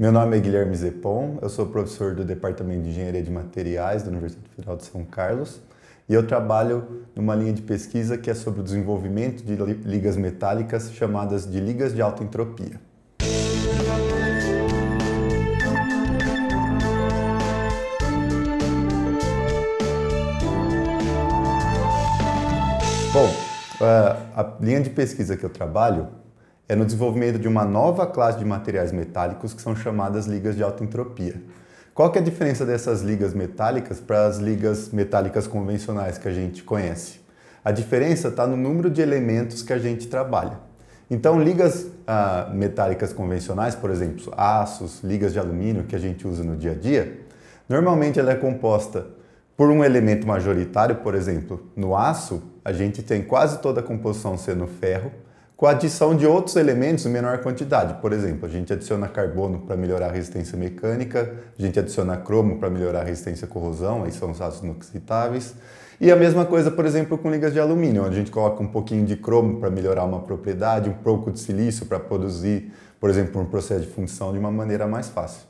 Meu nome é Guilherme Zepon, eu sou professor do Departamento de Engenharia de Materiais da Universidade Federal de São Carlos e eu trabalho numa linha de pesquisa que é sobre o desenvolvimento de ligas metálicas chamadas de ligas de alta entropia. Bom, eh, a linha de pesquisa que eu trabalho é no desenvolvimento de uma nova classe de materiais metálicos que são chamadas ligas de alta entropia. Qual que é a diferença dessas ligas metálicas para as ligas metálicas convencionais que a gente conhece? A diferença está no número de elementos que a gente trabalha. Então, ligas ah, metálicas convencionais, por exemplo, aços, ligas de alumínio que a gente usa no dia a dia, normalmente ela é composta por um elemento majoritário, por exemplo, no aço, a gente tem quase toda a composição sendo ferro, com a adição de outros elementos em menor quantidade. Por exemplo, a gente adiciona carbono para melhorar a resistência mecânica, a gente adiciona cromo para melhorar a resistência à corrosão, aí são os ácidos inoxidáveis. E a mesma coisa, por exemplo, com ligas de alumínio, onde a gente coloca um pouquinho de cromo para melhorar uma propriedade, um pouco de silício para produzir, por exemplo, um processo de fundição de uma maneira mais fácil.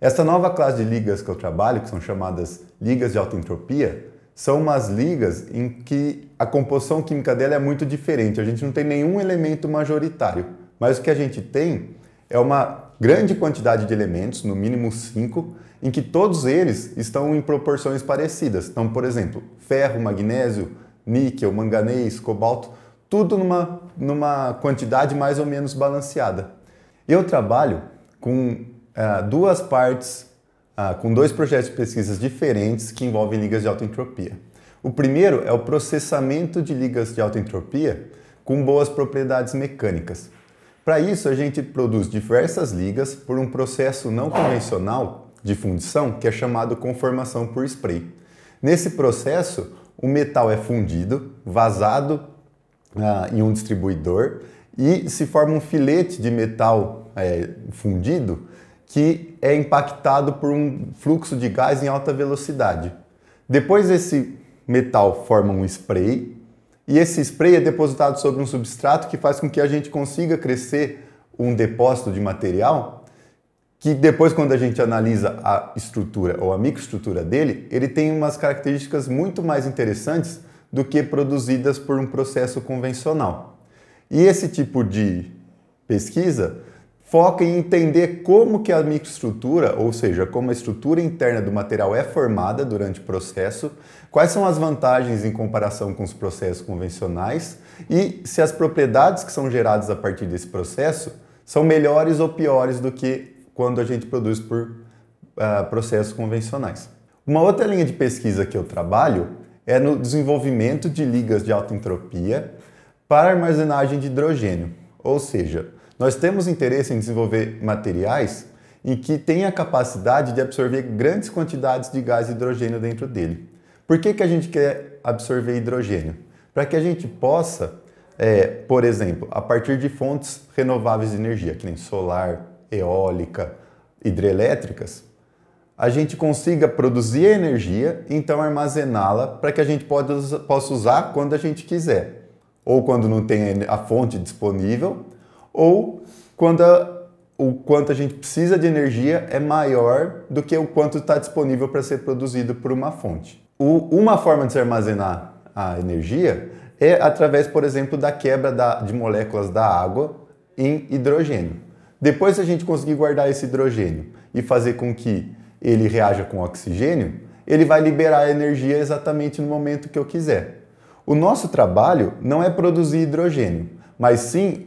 Essa nova classe de ligas que eu trabalho, que são chamadas ligas de alta entropia, são umas ligas em que a composição química dela é muito diferente. A gente não tem nenhum elemento majoritário, mas o que a gente tem é uma grande quantidade de elementos, no mínimo cinco, em que todos eles estão em proporções parecidas. Então, por exemplo, ferro, magnésio, níquel, manganês, cobalto, tudo numa, numa quantidade mais ou menos balanceada. Eu trabalho com eh, duas partes ah, com dois projetos de pesquisas diferentes que envolvem ligas de alta entropia. O primeiro é o processamento de ligas de alta entropia com boas propriedades mecânicas. Para isso, a gente produz diversas ligas por um processo não convencional de fundição que é chamado conformação por spray. Nesse processo, o metal é fundido, vazado ah, em um distribuidor e se forma um filete de metal é, fundido que é impactado por um fluxo de gás em alta velocidade. Depois esse metal forma um spray e esse spray é depositado sobre um substrato que faz com que a gente consiga crescer um depósito de material que depois quando a gente analisa a estrutura ou a microestrutura dele, ele tem umas características muito mais interessantes do que produzidas por um processo convencional. E esse tipo de pesquisa foca em entender como que a microestrutura, ou seja, como a estrutura interna do material é formada durante o processo, quais são as vantagens em comparação com os processos convencionais e se as propriedades que são geradas a partir desse processo são melhores ou piores do que quando a gente produz por uh, processos convencionais. Uma outra linha de pesquisa que eu trabalho é no desenvolvimento de ligas de alta entropia para armazenagem de hidrogênio, ou seja, nós temos interesse em desenvolver materiais em que tenha a capacidade de absorver grandes quantidades de gás hidrogênio dentro dele. Por que, que a gente quer absorver hidrogênio? Para que a gente possa, é, por exemplo, a partir de fontes renováveis de energia, que nem solar, eólica, hidrelétricas, a gente consiga produzir energia e então armazená-la para que a gente pode, possa usar quando a gente quiser. Ou quando não tem a fonte disponível, ou quando a, o quanto a gente precisa de energia é maior do que o quanto está disponível para ser produzido por uma fonte. O, uma forma de se armazenar a energia é através, por exemplo, da quebra da, de moléculas da água em hidrogênio. Depois, se a gente conseguir guardar esse hidrogênio e fazer com que ele reaja com oxigênio, ele vai liberar energia exatamente no momento que eu quiser. O nosso trabalho não é produzir hidrogênio, mas sim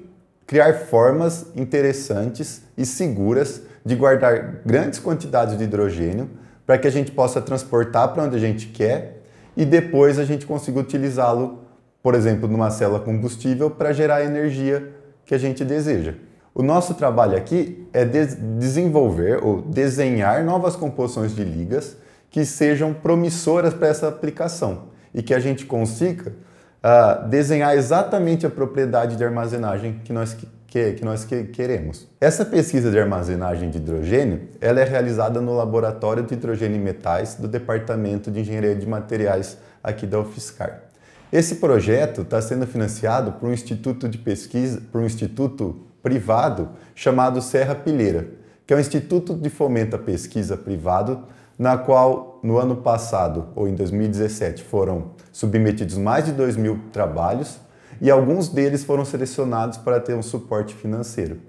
criar formas interessantes e seguras de guardar grandes quantidades de hidrogênio para que a gente possa transportar para onde a gente quer e depois a gente consiga utilizá-lo, por exemplo, numa célula combustível para gerar a energia que a gente deseja. O nosso trabalho aqui é de desenvolver ou desenhar novas composições de ligas que sejam promissoras para essa aplicação e que a gente consiga uh, desenhar exatamente a propriedade de armazenagem que nós, que, que nós que queremos. Essa pesquisa de armazenagem de hidrogênio ela é realizada no Laboratório de Hidrogênio e Metais do Departamento de Engenharia de Materiais aqui da UFSCar. Esse projeto está sendo financiado por um instituto de pesquisa, por um instituto privado chamado Serra Pilheira, que é um instituto de fomento à pesquisa privado, na qual no ano passado, ou em 2017, foram submetidos mais de 2 mil trabalhos e alguns deles foram selecionados para ter um suporte financeiro.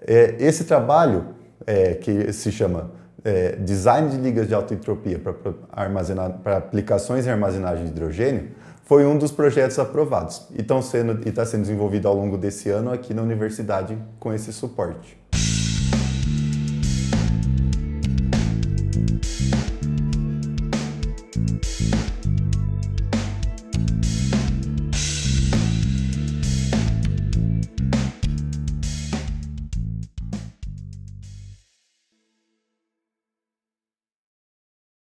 É, esse trabalho, é, que se chama é, Design de Ligas de Alta Entropia para aplicações em armazenagem de hidrogênio, foi um dos projetos aprovados e está sendo desenvolvido ao longo desse ano aqui na universidade com esse suporte.